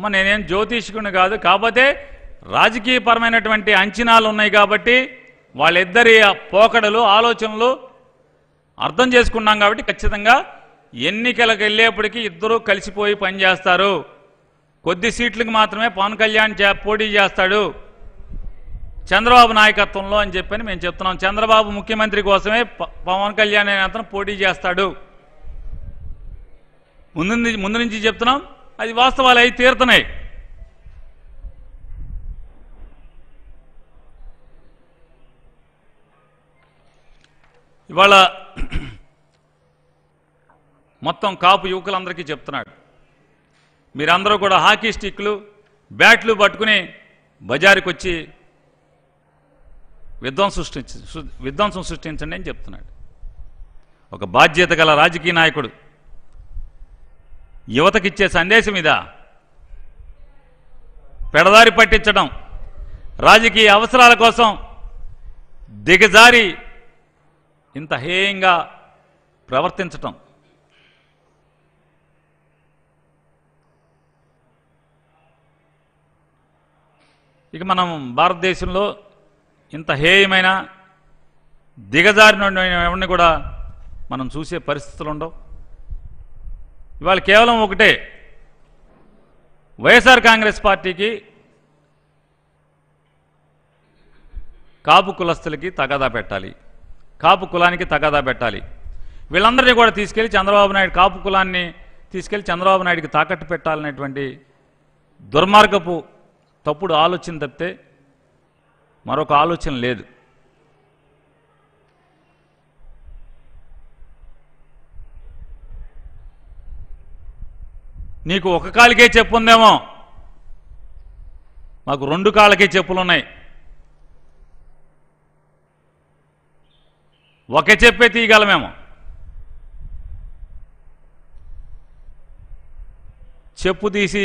అమ్మ నేనేం జ్యోతిష్కుని కాదు కాకపోతే రాజకీయపరమైనటువంటి అంచనాలు ఉన్నాయి కాబట్టి వాళ్ళిద్దరి పోకడలు ఆలోచనలు అర్థం చేసుకున్నాం కాబట్టి ఖచ్చితంగా ఎన్నికలకు వెళ్ళేప్పటికీ ఇద్దరూ కలిసిపోయి పనిచేస్తారు కొద్ది సీట్లకు మాత్రమే పవన్ కళ్యాణ్ పోటీ చేస్తాడు చంద్రబాబు నాయకత్వంలో అని చెప్పని మేము చెప్తున్నాం చంద్రబాబు ముఖ్యమంత్రి కోసమే పవన్ కళ్యాణ్ అనే అతను పోటీ చేస్తాడు ముందు ముందు నుంచి చెప్తున్నాం అది వాస్తవాలు అయి తీరుతున్నాయి ఇవాళ మొత్తం కాపు యువకులందరికీ చెప్తున్నాడు మీరందరూ కూడా హాకీ స్టిక్లు బ్యాట్లు పట్టుకుని బజారుకు వచ్చి విధ్వంసం సృష్టించి విధ్వంసం సృష్టించండి అని చెప్తున్నాడు ఒక బాధ్యత గల రాజకీయ నాయకుడు యువతకిచ్చే సందేశం ఇదా పెడదారి పట్టించడం రాజకీయ అవసరాల కోసం దిగజారి ఇంత హేయంగా ప్రవర్తించటం ఇక మనం భారతదేశంలో ఇంత హేయమైన దిగజారిన ఎవరిని కూడా మనం చూసే పరిస్థితులు ఉండవు ఇవాళ కేవలం ఒకటే వైఎస్ఆర్ కాంగ్రెస్ పార్టీకి కాపు కులస్తులకి తగాదా పెట్టాలి కాపు కులానికి తగాదా పెట్టాలి వీళ్ళందరినీ కూడా తీసుకెళ్లి చంద్రబాబు నాయుడు కాపు కులాన్ని తీసుకెళ్లి చంద్రబాబు నాయుడికి తాకట్టు పెట్టాలనేటువంటి దుర్మార్గపు తప్పుడు ఆలోచన తప్పితే మరొక ఆలోచన లేదు నీకు ఒక కాలికే చెప్పుందేమో మాకు రెండు కాళ్ళకే చెప్పులున్నాయి ఒకే చెప్పే తీయగలమేమో చెప్పు తీసి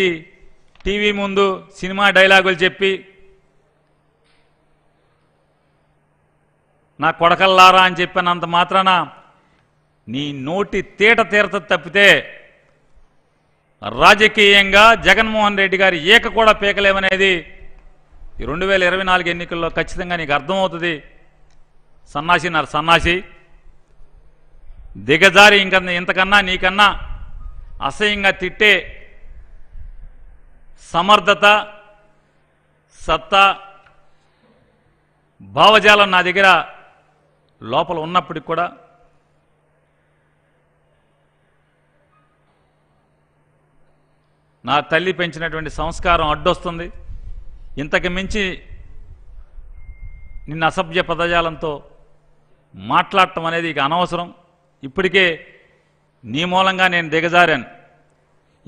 టీవీ ముందు సినిమా డైలాగులు చెప్పి నా కొడకల్లారా అని చెప్పినంత మాత్రాన నీ నోటి తేట తీరత తప్పితే రాజకీయంగా జగన్మోహన్ రెడ్డి గారి ఏక కూడా పీకలేమనేది ఈ రెండు వేల ఇరవై నాలుగు ఎన్నికల్లో ఖచ్చితంగా నీకు అర్థమవుతుంది సన్నాసి నా సన్నాసి దిగజారి ఇంక ఇంతకన్నా నీకన్నా అసహ్యంగా తిట్టే సమర్థత సత్తా భావజాలం నా దగ్గర లోపల ఉన్నప్పటికి కూడా నా తల్లి పెంచినటువంటి సంస్కారం అడ్డొస్తుంది ఇంతకు మించి నిన్న అసభ్య పదజాలంతో మాట్లాడటం అనేది ఇక అనవసరం ఇప్పటికే నీ మూలంగా నేను దిగజారాను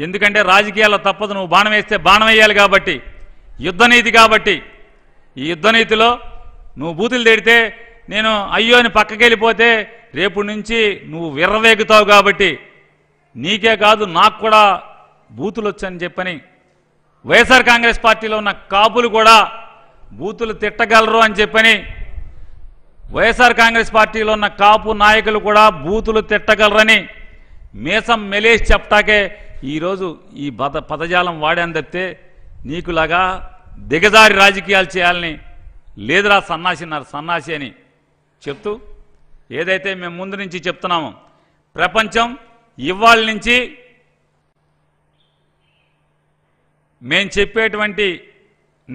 ఎందుకంటే రాజకీయాల్లో తప్పదు నువ్వు బాణం వేస్తే బాణం వేయాలి కాబట్టి యుద్ధనీతి కాబట్టి ఈ యుద్ధనీతిలో నువ్వు బూతులు తిడితే నేను అయ్యో అని పక్కకి వెళ్ళిపోతే రేపు నుంచి నువ్వు విర్రవేగుతావు కాబట్టి నీకే కాదు నాకు కూడా బూతులు వచ్చని చెప్పని వైఎస్ఆర్ కాంగ్రెస్ పార్టీలో ఉన్న కాపులు కూడా బూతులు తిట్టగలరు అని చెప్పని వైఎస్ఆర్ కాంగ్రెస్ పార్టీలో ఉన్న కాపు నాయకులు కూడా బూతులు తిట్టగలరని మీసం మెలేసి చెప్పటాకే ఈరోజు ఈ పద పదజాలం వాడాను తప్పితే నీకులాగా దిగజారి రాజకీయాలు చేయాలని లేదురా సన్నాసి సన్నాసి అని చెప్తూ ఏదైతే మేము ముందు నుంచి చెప్తున్నామో ప్రపంచం ఇవాళ నుంచి మేము చెప్పేటువంటి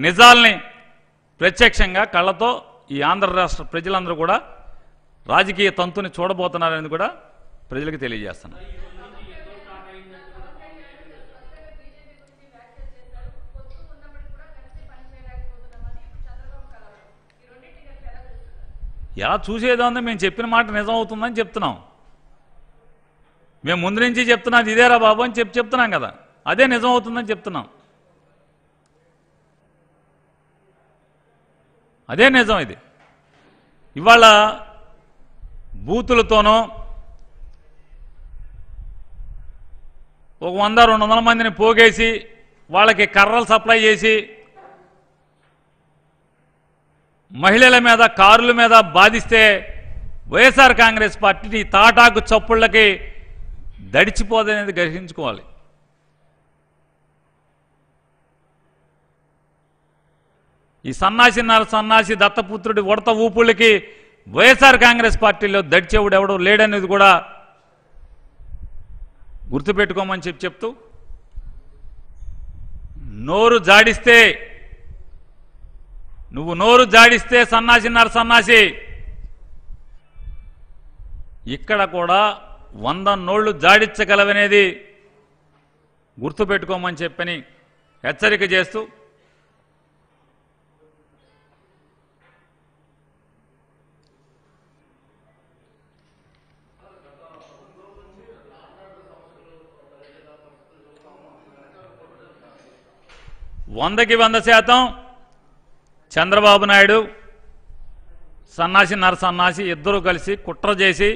నిజాల్ని ప్రత్యక్షంగా కళ్ళతో ఈ ఆంధ్ర రాష్ట్ర ప్రజలందరూ కూడా రాజకీయ తంతుని చూడబోతున్నారని కూడా ప్రజలకు తెలియజేస్తున్నాను ఎలా చూసేదో ఉంది మేము చెప్పిన మాట నిజం అవుతుందని చెప్తున్నాం మేము ముందు నుంచి చెప్తున్నాం ఇదేరా బాబు అని చెప్పి చెప్తున్నాం కదా అదే నిజం అవుతుందని చెప్తున్నాం అదే నిజం ఇది ఇవాళ బూతులతోనో ఒక వంద రెండు వందల మందిని పోగేసి వాళ్ళకి కర్రలు సప్లై చేసి మహిళల మీద కారుల మీద బాధిస్తే వైఎస్ఆర్ కాంగ్రెస్ పార్టీని తాటాకు చప్పుళ్ళకి దడిచిపోదనేది గ్రహించుకోవాలి ఈ సన్నాసి సన్నాసి దత్తపుత్రుడి ఉడత ఊపుళ్ళకి వైఎస్ఆర్ కాంగ్రెస్ పార్టీలో దడిచేవుడు ఎవడో లేడనేది కూడా గుర్తుపెట్టుకోమని చెప్పి చెప్తూ నోరు జాడిస్తే నువ్వు నోరు జాడిస్తే సన్నాసిన్నారు సన్నాసి ఇక్కడ కూడా వంద నోళ్లు జాడించగలవనేది గుర్తుపెట్టుకోమని చెప్పని హెచ్చరిక చేస్తూ వందకి వంద శాతం చంద్రబాబు నాయుడు సన్నాసి నర సన్నాసి ఇద్దరూ కలిసి కుట్ర చేసి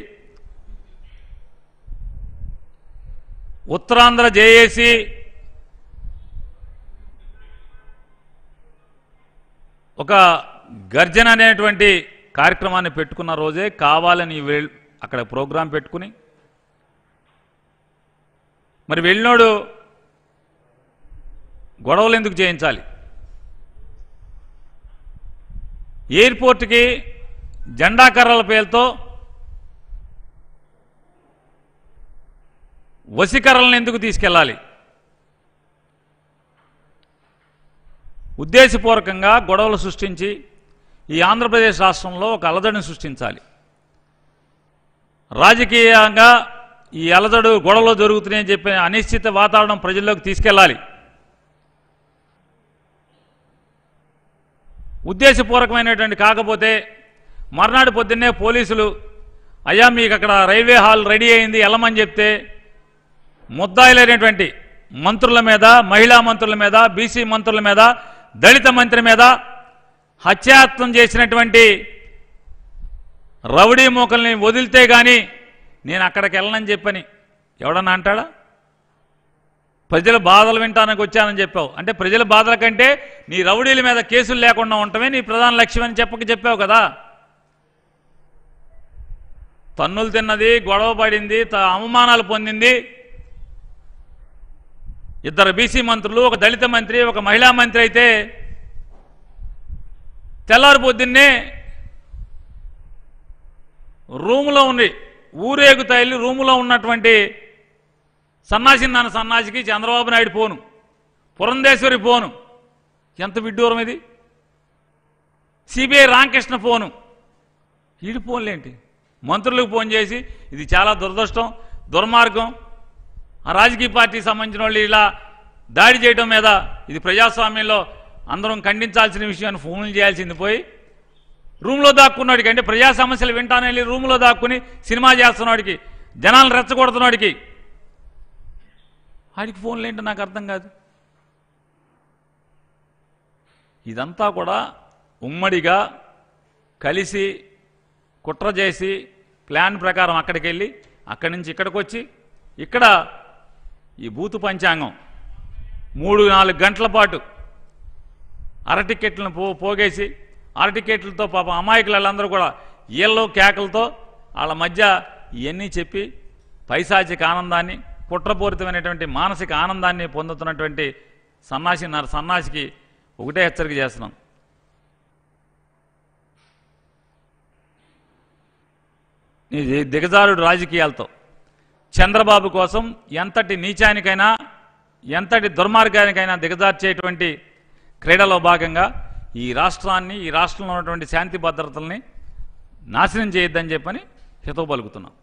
ఉత్తరాంధ్ర జేఏసి ఒక గర్జన అనేటువంటి కార్యక్రమాన్ని పెట్టుకున్న రోజే కావాలని అక్కడ ప్రోగ్రాం పెట్టుకుని మరి వెళ్ళినోడు గొడవలు ఎందుకు చేయించాలి ఎయిర్పోర్ట్కి జెండా కర్రల పేరుతో వసికరలను ఎందుకు తీసుకెళ్ళాలి ఉద్దేశపూర్వకంగా గొడవలు సృష్టించి ఈ ఆంధ్రప్రదేశ్ రాష్ట్రంలో ఒక అలజడిని సృష్టించాలి రాజకీయంగా ఈ అలజడు గొడవలు జరుగుతున్నాయని చెప్పిన అనిశ్చిత వాతావరణం ప్రజల్లోకి తీసుకెళ్ళాలి ఉద్దేశపూర్వకమైనటువంటి కాకపోతే మర్నాడు పొద్దున్నే పోలీసులు అయ్యా మీకు అక్కడ రైల్వే హాల్ రెడీ అయింది వెళ్ళమని చెప్తే ముద్దాయిలైనటువంటి మంత్రుల మీద మహిళా మంత్రుల మీద బీసీ మంత్రుల మీద దళిత మంత్రి మీద హత్యాత్వం చేసినటువంటి రౌడీ మూకల్ని వదిలితే కానీ నేను అక్కడికి వెళ్ళనని చెప్పని ఎవడన్నా అంటాడా ప్రజల బాధలు వింటానికి వచ్చానని చెప్పావు అంటే ప్రజల బాధల కంటే నీ రౌడీల మీద కేసులు లేకుండా ఉండటమే నీ ప్రధాన లక్ష్యం అని చెప్పక చెప్పావు కదా తన్నులు తిన్నది గొడవ పడింది అవమానాలు పొందింది ఇద్దరు బీసీ మంత్రులు ఒక దళిత మంత్రి ఒక మహిళా మంత్రి అయితే తెల్లారి పొద్దున్నే రూములో ఉంది ఊరేగు తల్లి రూములో ఉన్నటువంటి సన్నాసి నాన్న సన్నాసికి చంద్రబాబు నాయుడు పోను పురంధేశ్వరి పోను ఎంత విడ్డూరం ఇది సిబిఐ రామకృష్ణ ఫోను వీడి ఫోన్లేంటి మంత్రులకు ఫోన్ చేసి ఇది చాలా దురదృష్టం దుర్మార్గం ఆ రాజకీయ పార్టీకి సంబంధించిన వాళ్ళు ఇలా దాడి చేయడం మీద ఇది ప్రజాస్వామ్యంలో అందరం ఖండించాల్సిన విషయాన్ని ఫోన్లు చేయాల్సింది పోయి రూమ్లో దాక్కున్నాడికి అంటే ప్రజా సమస్యలు వింటానని రూమ్లో దాక్కుని సినిమా చేస్తున్నవాడికి జనాలను రెచ్చగొడుతున్నవాడికి ఆడికి ఫోన్లు ఏంటో నాకు అర్థం కాదు ఇదంతా కూడా ఉమ్మడిగా కలిసి కుట్ర చేసి ప్లాన్ ప్రకారం అక్కడికి వెళ్ళి అక్కడి నుంచి ఇక్కడికి వచ్చి ఇక్కడ ఈ బూతు పంచాంగం మూడు నాలుగు గంటల పాటు అరటికెట్లను పో పోగేసి అరటికెట్లతో పాపం వాళ్ళందరూ కూడా ఈళ్ళు కేకలతో వాళ్ళ మధ్య ఇవన్నీ చెప్పి పైశాచిక ఆనందాన్ని కుట్రపూరితమైనటువంటి మానసిక ఆనందాన్ని పొందుతున్నటువంటి సన్నాసి సన్నాసికి ఒకటే హెచ్చరిక చేస్తున్నాం నీ దిగజారుడు రాజకీయాలతో చంద్రబాబు కోసం ఎంతటి నీచానికైనా ఎంతటి దుర్మార్గానికైనా దిగజార్చేటువంటి క్రీడలో భాగంగా ఈ రాష్ట్రాన్ని ఈ రాష్ట్రంలో ఉన్నటువంటి శాంతి భద్రతల్ని నాశనం చేయొద్దని చెప్పని హితవు పలుకుతున్నాం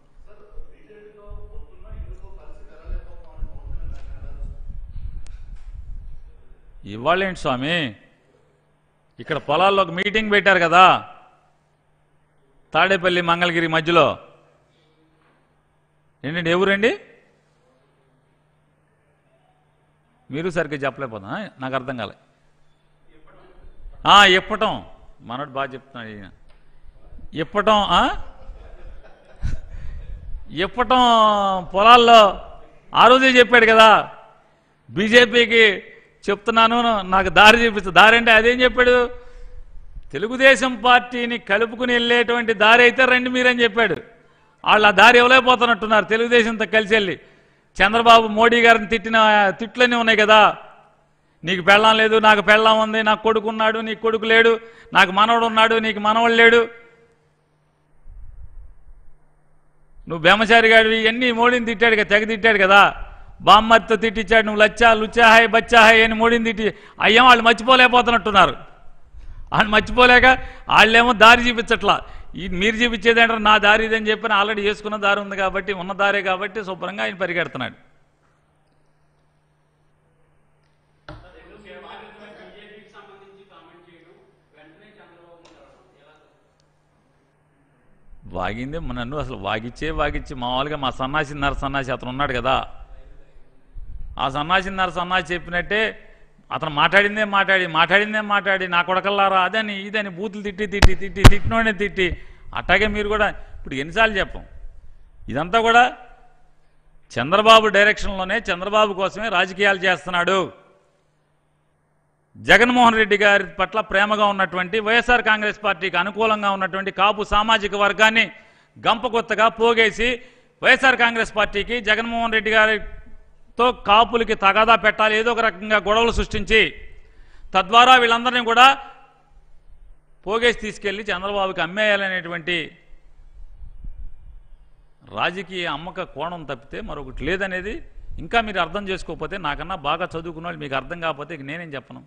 ఇవ్వాలేంటి స్వామి ఇక్కడ పొలాల్లో ఒక మీటింగ్ పెట్టారు కదా తాడేపల్లి మంగళగిరి మధ్యలో ఏంటండి ఎవరండి మీరు సరిగ్గా చెప్పలేకపోతా నాకు అర్థం కాలే ఎప్పటం మనోడు బాగా చెప్తున్నాడు ఈయన ఎప్పటం ఎప్పటం పొలాల్లో ఆ రోజే చెప్పాడు కదా బీజేపీకి చెప్తున్నాను నాకు దారి చూపిస్తు దారి అంటే అదేం చెప్పాడు తెలుగుదేశం పార్టీని కలుపుకుని వెళ్ళేటువంటి దారి అయితే రండి మీరని చెప్పాడు వాళ్ళు ఆ దారి ఇవ్వలేకపోతున్నట్టున్నారు తెలుగుదేశంతో కలిసి వెళ్ళి చంద్రబాబు మోడీ గారిని తిట్టిన తిట్లన్నీ ఉన్నాయి కదా నీకు పెళ్ళం లేదు నాకు పెళ్ళం ఉంది నాకు కొడుకు ఉన్నాడు నీకు కొడుకు లేడు నాకు మనవడు ఉన్నాడు నీకు మనవడు లేడు నువ్వు బేమచారి గారు ఇవన్నీ మోడీని తిట్టాడు కదా తెగ తిట్టాడు కదా బామ్మత్తు తిట్టించాడు నువ్వు లచ్చా బచ్చా హాయ్ అని మూడింది తిట్టి అయ్యా వాళ్ళు మర్చిపోలేకపోతున్నట్టున్నారు వాళ్ళు మర్చిపోలేక వాళ్ళేమో దారి చూపించట్లా మీరు చూపించేది అంటారు నా దారి ఇదని చెప్పిన ఆల్రెడీ చేసుకున్న దారి ఉంది కాబట్టి ఉన్న దారే కాబట్టి శుభ్రంగా ఆయన పరిగెడుతున్నాడు వాగింది నన్ను అసలు వాగిచ్చే వాగిచ్చి మామూలుగా మా సన్నాసి నర సన్నాసి అతను ఉన్నాడు కదా ఆ సన్నాసిన్నారు సన్నాసి చెప్పినట్టే అతను మాట్లాడిందే మాట్లాడి మాట్లాడిందే మాట్లాడి నా కొడకల్లారా అదని ఇదని బూతులు తిట్టి తిట్టి తిట్టి తిట్టినోడే తిట్టి అట్టాగే మీరు కూడా ఇప్పుడు ఎన్నిసార్లు చెప్పం ఇదంతా కూడా చంద్రబాబు డైరెక్షన్లోనే చంద్రబాబు కోసమే రాజకీయాలు చేస్తున్నాడు జగన్మోహన్ రెడ్డి గారి పట్ల ప్రేమగా ఉన్నటువంటి వైఎస్ఆర్ కాంగ్రెస్ పార్టీకి అనుకూలంగా ఉన్నటువంటి కాపు సామాజిక వర్గాన్ని గంపగొత్తగా పోగేసి వైఎస్ఆర్ కాంగ్రెస్ పార్టీకి జగన్మోహన్ రెడ్డి గారి తో కాపులకి తగాదా పెట్టాలి ఏదో ఒక రకంగా గొడవలు సృష్టించి తద్వారా వీళ్ళందరినీ కూడా పోగేసి తీసుకెళ్ళి చంద్రబాబుకి అమ్మేయాలనేటువంటి రాజకీయ అమ్మక కోణం తప్పితే మరొకటి లేదనేది ఇంకా మీరు అర్థం చేసుకోకపోతే నాకన్నా బాగా చదువుకున్న వాళ్ళు మీకు అర్థం కాకపోతే నేనేం చెప్పను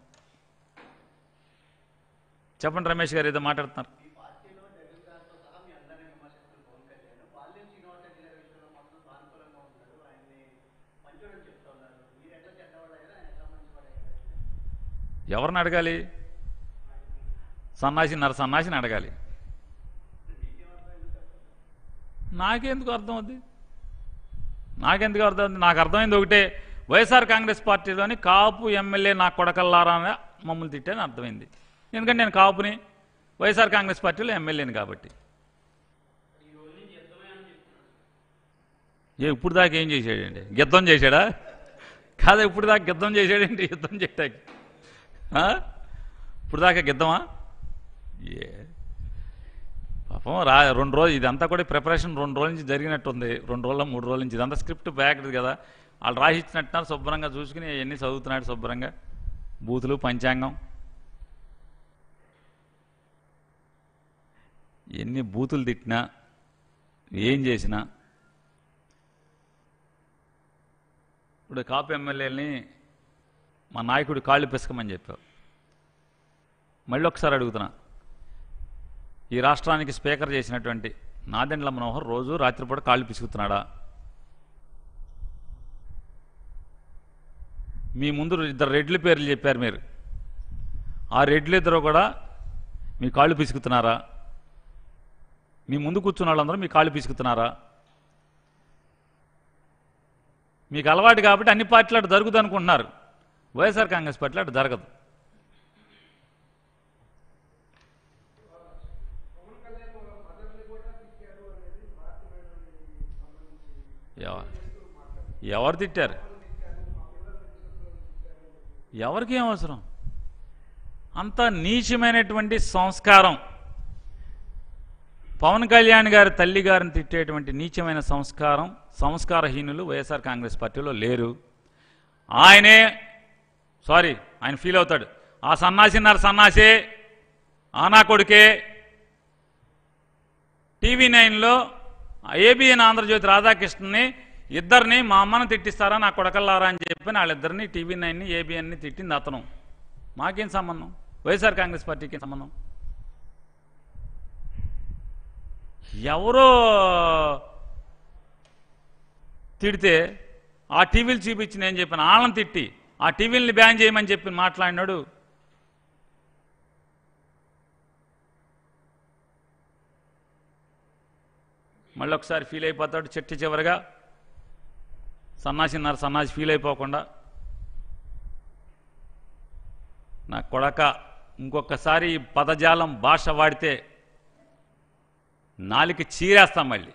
చెప్పండి రమేష్ గారు ఏదో మాట్లాడుతున్నారు ఎవరిని అడగాలి సన్నాసి నర సన్నాసిని అడగాలి నాకెందుకు అర్థమవుద్ది నాకెందుకు అర్థమవుద్ది నాకు అర్థమైంది ఒకటే వైఎస్ఆర్ కాంగ్రెస్ పార్టీలోని కాపు ఎమ్మెల్యే నా కొడకల్లారా మమ్మల్ని తిట్టాని అర్థమైంది ఎందుకంటే నేను కాపుని వైఎస్ఆర్ కాంగ్రెస్ పార్టీలో ఎమ్మెల్యేని కాబట్టి ఇప్పుడు దాకా ఏం చేశాడండి గిద్దం చేశాడా కాదా ఇప్పుడు దాకా గిద్దం చేశాడండి యుద్ధం చేయటానికి ఇప్పుడు దాకా గిద్దమా ఏ పాపం రా రెండు రోజులు ఇదంతా కూడా ప్రిపరేషన్ రెండు రోజుల నుంచి జరిగినట్టుంది రెండు రోజుల మూడు రోజుల నుంచి ఇదంతా స్క్రిప్ట్ బ్యాక్డ్ కదా వాళ్ళు రాసిచ్చినట్టున్నారు శుభ్రంగా చూసుకుని ఇవన్నీ చదువుతున్నాడు శుభ్రంగా బూతులు పంచాంగం ఎన్ని బూతులు తిట్టినా ఏం చేసినా ఇప్పుడు కాపు ఎమ్మెల్యేని మా నాయకుడు కాళ్ళు పిసకమని చెప్పావు మళ్ళీ ఒకసారి అడుగుతున్నా ఈ రాష్ట్రానికి స్పీకర్ చేసినటువంటి నాదెండ్ల మనోహర్ రోజు రాత్రిపూట కాళ్ళు పిసుకుతున్నాడా మీ ముందు ఇద్దరు రెడ్ల పేర్లు చెప్పారు మీరు ఆ రెడ్లు ఇద్దరు కూడా మీ కాళ్ళు పిసుకుతున్నారా మీ ముందు కూర్చున్న వాళ్ళందరూ మీ కాళ్ళు పిసుకుతున్నారా మీకు అలవాటు కాబట్టి అన్ని పార్టీలు అటు జరుగుతుంది అనుకుంటున్నారు వైఎస్ఆర్ కాంగ్రెస్ పార్టీలు అటు జరగదు ఎవరు తిట్టారు ఎవరికి ఏం అవసరం అంత నీచమైనటువంటి సంస్కారం పవన్ కళ్యాణ్ గారి తల్లి గారిని తిట్టేటువంటి నీచమైన సంస్కారం సంస్కారహీనులు వైఎస్ఆర్ కాంగ్రెస్ పార్టీలో లేరు ఆయనే సారీ ఆయన ఫీల్ అవుతాడు ఆ సన్నాసి నర సన్నాసే ఆనా కొడుకే టీవీ నైన్లో ఏబిఎన్ ఆంధ్రజ్యోతి రాధాకృష్ణని ఇద్దరిని మా అమ్మను తిట్టిస్తారా నా కొడకల్లారా అని చెప్పి వాళ్ళిద్దరిని టీవీ నైన్ని ఏబిఎన్ని తిట్టింది అతను మాకేం సంబంధం వైఎస్ఆర్ కాంగ్రెస్ పార్టీకి సంబంధం ఎవరో తిడితే ఆ టీవీలు చూపించి నేను చెప్పిన వాళ్ళని తిట్టి ఆ టీవీలని బ్యాన్ చేయమని చెప్పి మాట్లాడినాడు మళ్ళీ ఒకసారి ఫీల్ అయిపోతాడు చెట్టు చివరిగా సన్నాసిన్నారు సన్నాసి ఫీల్ అయిపోకుండా నా కొడక ఇంకొకసారి పదజాలం భాష వాడితే నాలుగు చీరేస్తాం మళ్ళీ